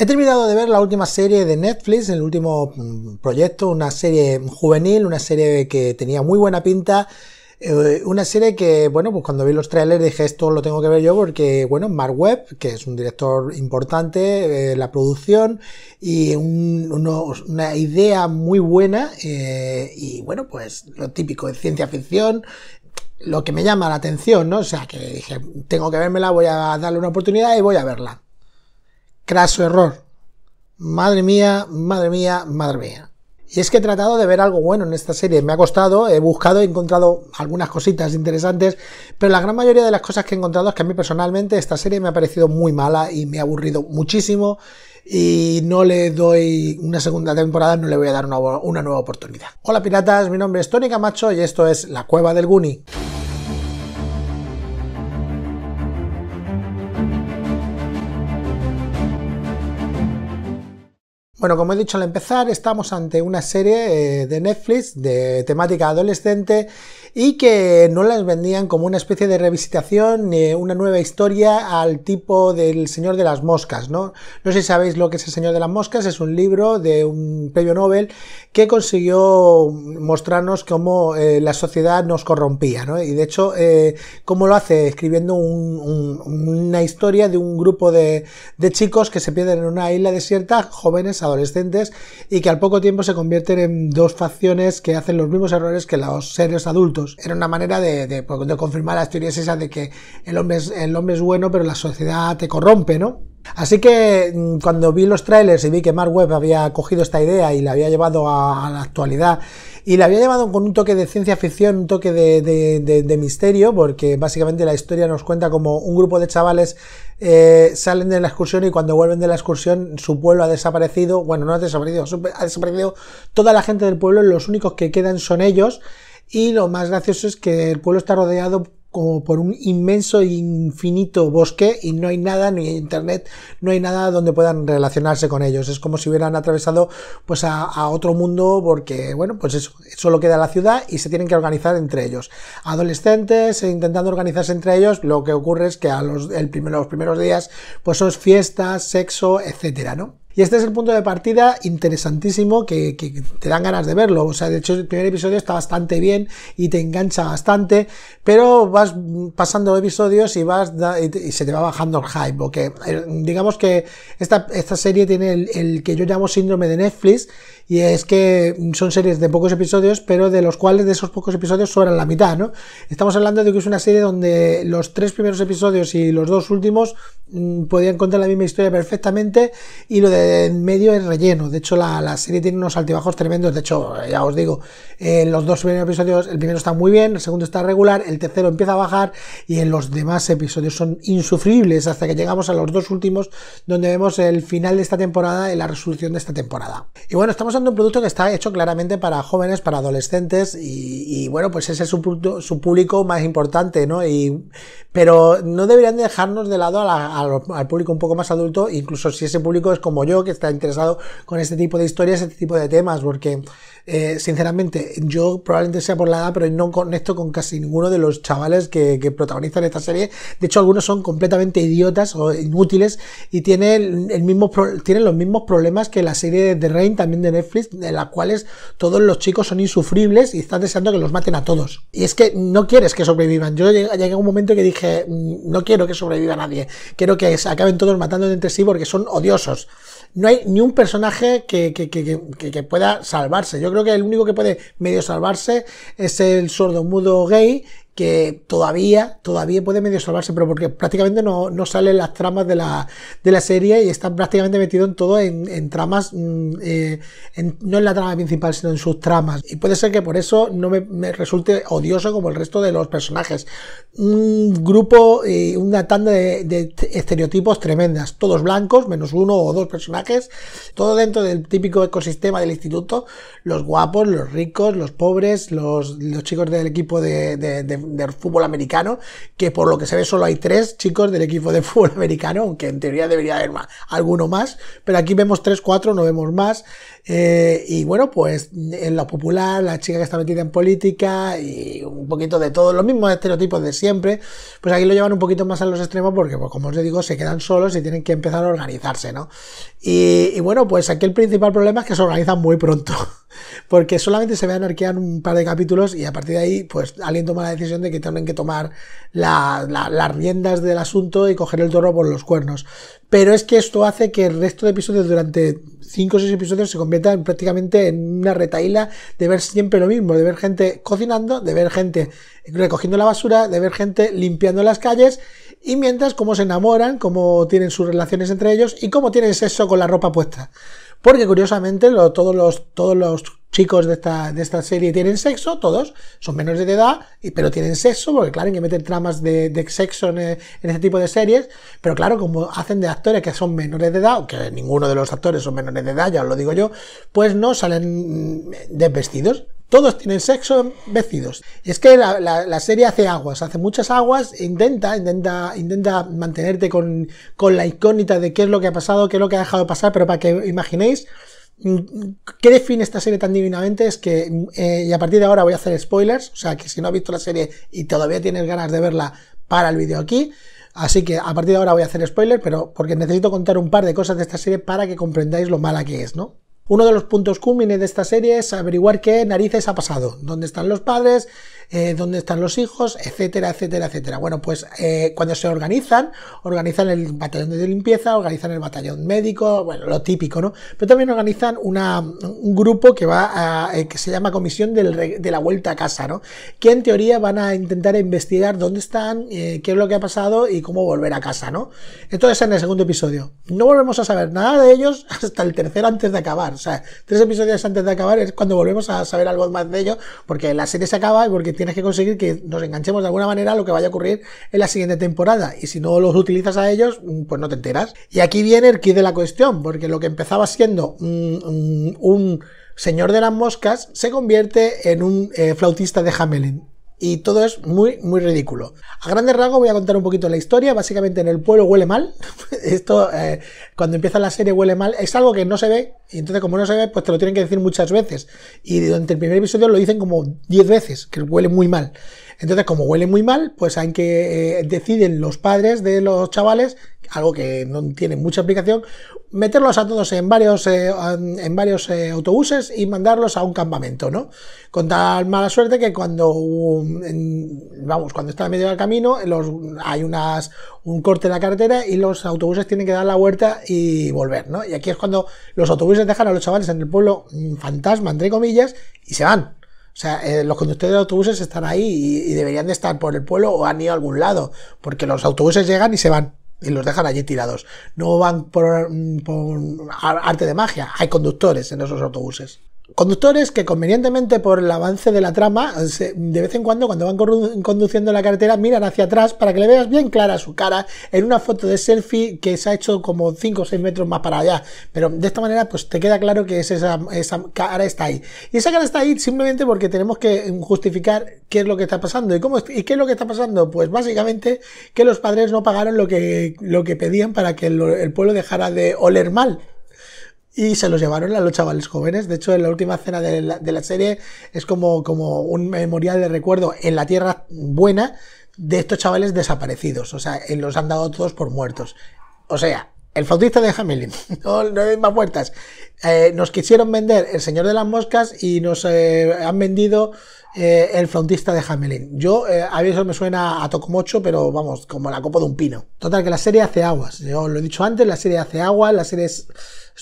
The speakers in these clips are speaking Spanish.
He terminado de ver la última serie de Netflix, el último mm, proyecto, una serie juvenil, una serie que tenía muy buena pinta, eh, una serie que, bueno, pues cuando vi los trailers dije esto lo tengo que ver yo porque, bueno, Mark Webb, que es un director importante, eh, la producción y una idea muy buena eh, y, bueno, pues lo típico de ciencia ficción, lo que me llama la atención, ¿no? O sea, que dije, tengo que vérmela, voy a darle una oportunidad y voy a verla. Craso error. Madre mía, madre mía, madre mía. Y es que he tratado de ver algo bueno en esta serie. Me ha costado, he buscado, he encontrado algunas cositas interesantes, pero la gran mayoría de las cosas que he encontrado es que a mí personalmente esta serie me ha parecido muy mala y me ha aburrido muchísimo y no le doy una segunda temporada, no le voy a dar una, nueva oportunidad. Hola piratas, mi nombre es Tony Camacho y esto es La Cueva del Guni. Bueno, como he dicho al empezar, estamos ante una serie eh, de Netflix de temática adolescente y que no las vendían como una especie de revisitación, ni una nueva historia al tipo del Señor de las Moscas, ¿no? No sé si sabéis lo que es el Señor de las Moscas, es un libro de un premio Nobel que consiguió mostrarnos cómo eh, la sociedad nos corrompía, ¿no? Y de hecho, eh, cómo lo hace escribiendo una historia de un grupo de chicos que se pierden en una isla desierta, jóvenes, adolescentes, y que al poco tiempo se convierten en dos facciones que hacen los mismos errores que los seres adultos era una manera pues, de, confirmar las teorías esas de que el hombre, es, bueno, pero la sociedad te corrompe, ¿no? Así que mm, cuando vi los trailers y vi que Mark Webb había cogido esta idea y la había llevado a, la actualidad y la había llevado con un toque de ciencia ficción, un toque de, misterio, porque básicamente la historia nos cuenta como un grupo de chavales eh, salen de la excursión y cuando vuelven de la excursión su pueblo ha desaparecido, bueno, no ha desaparecido, ha desaparecido toda la gente del pueblo, los únicos que quedan son ellos y lo más gracioso es que el pueblo está rodeado como por un inmenso e infinito bosque y no hay nada, ni internet, no hay nada donde puedan relacionarse con ellos. Es como si hubieran atravesado pues a, otro mundo porque, bueno, pues eso, solo queda la ciudad y se tienen que organizar entre ellos. Adolescentes eh, intentando organizarse entre ellos, lo que ocurre es que a los, el los primeros días pues son fiestas, sexo, etcétera, ¿no? Y este es el punto de partida interesantísimo que, te dan ganas de verlo. O sea, de hecho, el primer episodio está bastante bien y te engancha bastante, pero vas pasando episodios y vas y se te va bajando el hype. Porque eh, digamos que esta, serie tiene el, que yo llamo síndrome de Netflix, y es que son series de pocos episodios, pero de los cuales de esos pocos episodios sobran la mitad, ¿no? Estamos hablando de que es una serie donde los tres primeros episodios y los dos últimos mm, podían contar la misma historia perfectamente y lo de en medio es relleno. De hecho, la, serie tiene unos altibajos tremendos. De hecho, ya os digo, en los dos primeros episodios, el primero está muy bien, el segundo está regular, el tercero empieza a bajar y en los demás episodios son insufribles hasta que llegamos a los dos últimos donde vemos el final de esta temporada y la resolución de esta temporada. Y bueno, estamos hablando de un producto que está hecho claramente para jóvenes, para adolescentes y, bueno, pues ese es su, público más importante, ¿no? Y, pero no deberían dejarnos de lado al público un poco más adulto, incluso si ese público es como yo que está interesado con este tipo de historias, este tipo de temas, porque eh, sinceramente yo probablemente sea por la edad, pero no conecto con casi ninguno de los chavales que, protagonizan esta serie. De hecho, algunos son completamente idiotas o inútiles y tienen, los mismos problemas que la serie de The Rain, también de Netflix, en las cuales todos los chicos son insufribles y están deseando que los maten a todos. Y es que no quieres que sobrevivan. Yo llegué a un momento que dije, mm, no quiero que sobreviva nadie, quiero que se acaben todos matando entre sí porque son odiosos no hay ni un personaje que, que, que, pueda salvarse. Yo creo que el único que puede medio salvarse es el sordo mudo gay que todavía, todavía puede medio salvarse, pero porque prácticamente no, salen las tramas de la, serie y está prácticamente metido en todo, en, tramas, mm, eh, no en la trama principal, sino en sus tramas. Y puede ser que por eso no me, resulte odioso como el resto de los personajes. Un grupo y eh, una tanda de, estereotipos tremendas, todos blancos, menos uno o dos personajes, todo dentro del típico ecosistema del instituto, los guapos, los ricos, los pobres, los, chicos del equipo de del fútbol americano, que por lo que se ve solo hay tres chicos del equipo de fútbol americano, aunque en teoría debería haber más, alguno más, pero aquí vemos tres, cuatro, no vemos más. Eh, y bueno, pues en lo popular, la chica que está metida en política y un poquito de todo, los mismos estereotipos de siempre, pues aquí lo llevan un poquito más a los extremos porque, pues como os digo, se quedan solos y tienen que empezar a organizarse, ¿no? Y, bueno, pues aquí el principal problema es que se organizan muy pronto, porque solamente se ve anarquía un par de capítulos y a partir de ahí, pues alguien toma la decisión de que tienen que tomar las riendas del asunto y coger el toro por los cuernos. Pero es que esto hace que el resto de episodios durante 5 o 6 episodios se metan prácticamente en una retaíla de ver siempre lo mismo, de ver gente cocinando, de ver gente recogiendo la basura, de ver gente limpiando las calles y mientras cómo se enamoran, cómo tienen sus relaciones entre ellos y cómo tienen sexo con la ropa puesta porque curiosamente todos, los, todos los chicos de esta, serie tienen sexo, todos, son menores de edad, pero tienen sexo, porque claro, hay que meter tramas de, sexo en, eh, en, este tipo de series, pero claro, como hacen de actores que son menores de edad, que ninguno de los actores son menores de edad, ya os lo digo yo, pues no salen mm, desvestidos todos tienen sexo vestidos. Y es que la, serie hace aguas, hace muchas aguas, intenta, intenta, intenta mantenerte con, la incógnita de qué es lo que ha pasado, qué es lo que ha dejado pasar, pero para que imaginéis mm, qué define esta serie tan divinamente es que, mm, eh, y a partir de ahora voy a hacer spoilers, o sea que si no has visto la serie y todavía tienes ganas de verla, para el vídeo aquí. Así que a partir de ahora voy a hacer spoilers, pero porque necesito contar un par de cosas de esta serie para que comprendáis lo mala que es, ¿no? Uno de los puntos cúmines de esta serie es averiguar qué narices ha pasado, dónde están los padres eh, dónde están los hijos, etcétera, etcétera, etcétera. Bueno, pues eh, cuando se organizan, organizan el batallón de limpieza, organizan el batallón médico, bueno, lo típico, ¿no? Pero también organizan una, un grupo que va a, eh, que se llama Comisión de la Vuelta a Casa, ¿no? Que en teoría van a intentar investigar dónde están, qué es lo que ha pasado y cómo volver a casa, ¿no? Entonces en el segundo episodio. No volvemos a saber nada de ellos hasta el tercero antes de acabar. O sea, tres episodios antes de acabar es cuando volvemos a saber algo más de ellos, porque la serie se acaba y porque tienes que conseguir que nos enganchemos de alguna manera a lo que vaya a ocurrir en la siguiente temporada. Y si no los utilizas a ellos, mm, pues no te enteras. Y aquí viene el kit de la cuestión, porque lo que empezaba siendo un, señor de las moscas se convierte en un eh, flautista de Hamelin y todo es muy, muy ridículo. A grandes rasgos voy a contar un poquito la historia. Básicamente en el pueblo huele mal. Esto, eh, cuando empieza la serie huele mal, es algo que no se ve. Y entonces como no se ve, pues te lo tienen que decir muchas veces. Y durante el primer episodio lo dicen como 10 veces, que huele muy mal. Entonces, como huele muy mal, pues hay que eh, deciden los padres de los chavales, algo que no tiene mucha aplicación, meterlos a todos en varios, eh, en varios eh, autobuses y mandarlos a un campamento, ¿no? Con tal mala suerte que cuando, vamos, cuando está en medio del camino, los, hay unas, un corte en la carretera y los autobuses tienen que dar la vuelta y volver, ¿no? Y aquí es cuando los autobuses dejan a los chavales en el pueblo mm, fantasma, entre comillas, y se van. O sea, eh, los conductores de autobuses están ahí y, deberían de estar por el pueblo o han ido a algún lado, porque los autobuses llegan y se van y los dejan allí tirados. No van por mm, arte de magia, hay conductores en esos autobuses. Conductores que convenientemente por el avance de la trama, de vez en cuando cuando van conduciendo la carretera miran hacia atrás para que le veas bien clara su cara en una foto de selfie que se ha hecho como 5 o 6 metros más para allá. Pero de esta manera pues te queda claro que esa, cara está ahí. Y esa cara está ahí simplemente porque tenemos que justificar qué es lo que está pasando. ¿Y, cómo, y qué es lo que está pasando? Pues básicamente que los padres no pagaron lo que, lo que pedían para que el pueblo dejara de oler mal y se los llevaron a los chavales jóvenes. De hecho, en la última escena de la, serie es como, como un memorial de recuerdo en la Tierra Buena de estos chavales desaparecidos. O sea, eh, los han dado todos por muertos. O sea, el flautista de Hamelin, no, no hay más puertas. Eh, nos quisieron vender El Señor de las Moscas y nos eh, han vendido El flautista de Hamelin. Yo, a veces me suena a Tocomocho, pero vamos, como la copa de un pino. Total, que la serie hace aguas. Yo lo he dicho antes, la serie hace aguas, la serie es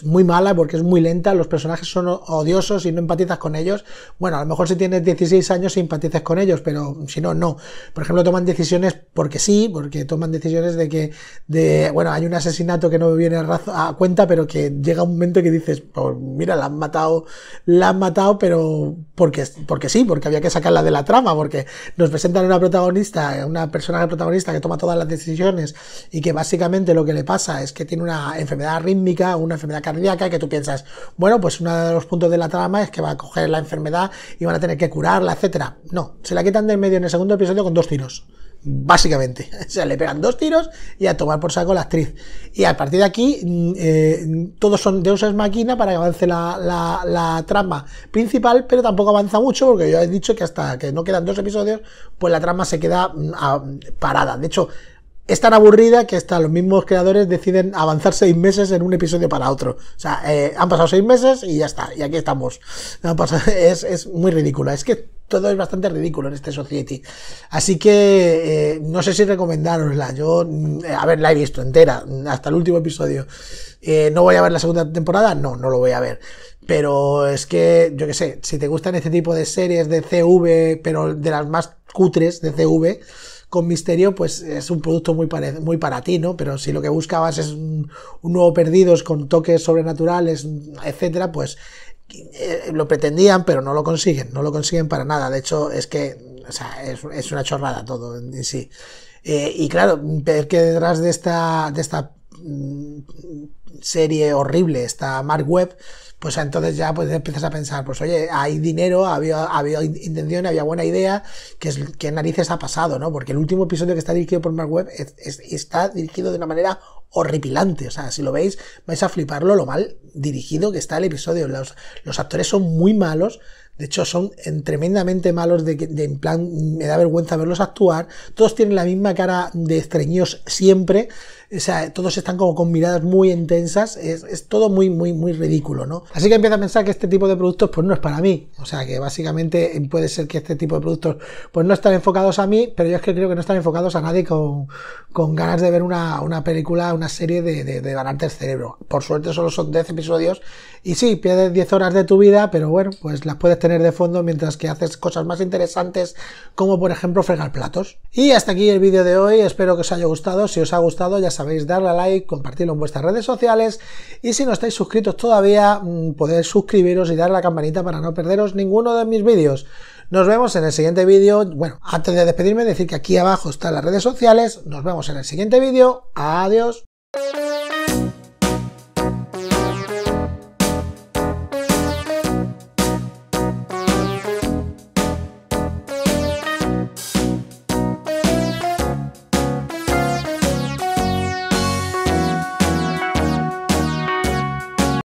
muy mala porque es muy lenta, los personajes son odiosos y no empatizas con ellos. Bueno, a lo mejor si tienes 16 años empatizas con ellos, pero si no, no. Por ejemplo, toman decisiones porque sí, porque toman decisiones de que, de, bueno, hay un asesinato que no viene a, cuenta, pero que llega un momento que dices, pues mira, la han matado, la han matado, pero porque, porque sí, porque había que sacarla de la trama, porque nos presentan una protagonista, una personaje protagonista que toma todas las decisiones y que básicamente lo que le pasa es que tiene una enfermedad rítmica, una enfermedad cardíaca que tú piensas, bueno, pues uno de los puntos de la trama es que va a coger la enfermedad y van a tener que curarla, etcétera. No, se la quitan del medio en el segundo episodio con dos tiros. Básicamente, o sea, le pegan dos tiros y a tomar por saco la actriz. Y a partir de aquí, mm, eh, todos son de usas máquina para que avance la, trama principal, pero tampoco avanza mucho porque yo he dicho que hasta que no quedan dos episodios, pues la trama se queda mm, parada. De hecho, es tan aburrida que hasta los mismos creadores deciden avanzar seis meses en un episodio para otro. O sea, eh, han pasado seis meses y ya está, y aquí estamos. es, es, muy ridícula, es que todo es bastante ridículo en este Society. Así que eh, no sé si recomendarosla. Yo, mm, a ver, la he visto entera, hasta el último episodio. Eh, ¿No voy a ver la segunda temporada? No, no lo voy a ver. Pero es que, yo qué sé, si te gustan este tipo de series de CV, pero de las más cutres de CV, con Misterio, pues es un producto muy, muy para ti, ¿no? Pero si lo que buscabas es un, nuevo Perdidos con toques sobrenaturales, etcétera, pues eh, lo pretendían, pero no lo consiguen, no lo consiguen para nada. De hecho, es que o sea, es, una chorrada todo en sí. Eh, y claro, ver que detrás de esta, de esta mm, serie horrible, esta Mark Webb, pues entonces ya pues empiezas a pensar, pues oye, hay dinero, había, había intención, había buena idea, que es que narices ha pasado, ¿no? Porque el último episodio que está dirigido por Mark Webb está dirigido de una manera horripilante. O sea, si lo veis, vais a fliparlo lo mal dirigido que está el episodio. los actores son muy malos, de hecho, son tremendamente malos de, de, en plan, me da vergüenza verlos actuar. Todos tienen la misma cara de estreñidos siempre. O sea, todos están como con miradas muy intensas. Es, todo muy, muy, muy ridículo, ¿no? Así que empiezo a pensar que este tipo de productos, pues no es para mí. O sea, que básicamente puede ser que este tipo de productos, pues no están enfocados a mí, pero yo es que creo que no están enfocados a nadie con, ganas de ver una, película, una serie de, de, de, ganarte el cerebro. Por suerte solo son 10 episodios. Y sí, pierdes 10 horas de tu vida, pero bueno, pues las puedes tener de fondo mientras que haces cosas más interesantes como por ejemplo fregar platos. Y hasta aquí el vídeo de hoy, espero que os haya gustado, si os ha gustado ya sabéis darle a like, compartirlo en vuestras redes sociales y si no estáis suscritos todavía mm, podéis suscribiros y dar la campanita para no perderos ninguno de mis vídeos. Nos vemos en el siguiente vídeo. Bueno, antes de despedirme, decir que aquí abajo están las redes sociales. Nos vemos en el siguiente vídeo. Adiós.